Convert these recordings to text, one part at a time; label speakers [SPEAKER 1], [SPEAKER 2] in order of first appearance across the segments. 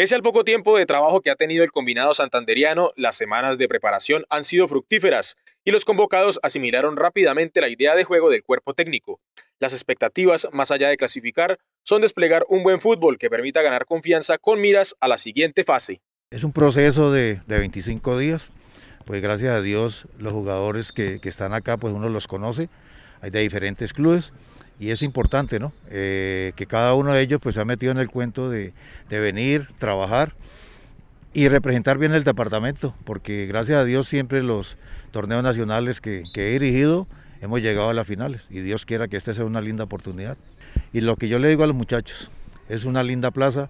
[SPEAKER 1] Pese al poco tiempo de trabajo que ha tenido el combinado santanderiano, las semanas de preparación han sido fructíferas y los convocados asimilaron rápidamente la idea de juego del cuerpo técnico. Las expectativas, más allá de clasificar, son desplegar un buen fútbol que permita ganar confianza con miras a la siguiente fase.
[SPEAKER 2] Es un proceso de, de 25 días, pues gracias a Dios los jugadores que, que están acá, pues uno los conoce, hay de diferentes clubes y es importante, ¿no? Eh, que cada uno de ellos pues se ha metido en el cuento de, venir, trabajar y representar bien el departamento, porque gracias a Dios siempre los torneos nacionales que, he dirigido hemos llegado a las finales y Dios quiera que esta sea una linda oportunidad. Y lo que yo le digo a los muchachos, es una linda plaza,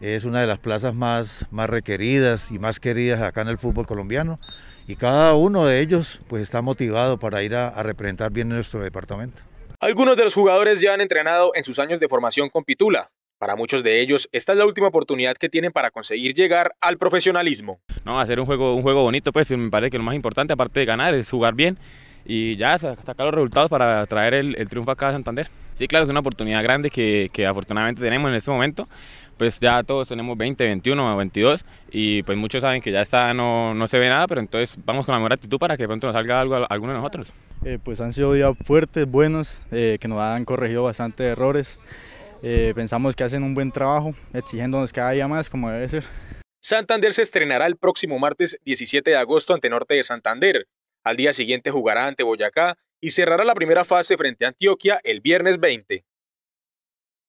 [SPEAKER 2] es una de las plazas más, requeridas y más queridas acá en el fútbol colombiano y cada uno de ellos pues está motivado para ir a representar bien nuestro departamento.
[SPEAKER 1] Algunos de los jugadores ya han entrenado en sus años de formación con Pitula, para muchos de ellos, esta es la última oportunidad que tienen para conseguir llegar al profesionalismo.
[SPEAKER 3] No, hacer un juego, un juego bonito, pues me parece que lo más importante, aparte de ganar, es jugar bien y ya sacar los resultados para traer el, triunfo acá a Santander. Sí, claro, es una oportunidad grande que, que afortunadamente tenemos en este momento. Pues ya todos tenemos 20, 21, 22 y pues muchos saben que ya está, no, no se ve nada, pero entonces vamos con la mejor actitud para que pronto nos salga algo alguno de nosotros.
[SPEAKER 4] Eh, pues han sido días fuertes, buenos, eh, que nos han corregido bastante errores. Eh, pensamos que hacen un buen trabajo, exigiéndonos cada día más, como debe ser.
[SPEAKER 1] Santander se estrenará el próximo martes 17 de agosto ante Norte de Santander. Al día siguiente jugará ante Boyacá y cerrará la primera fase frente a Antioquia el viernes 20.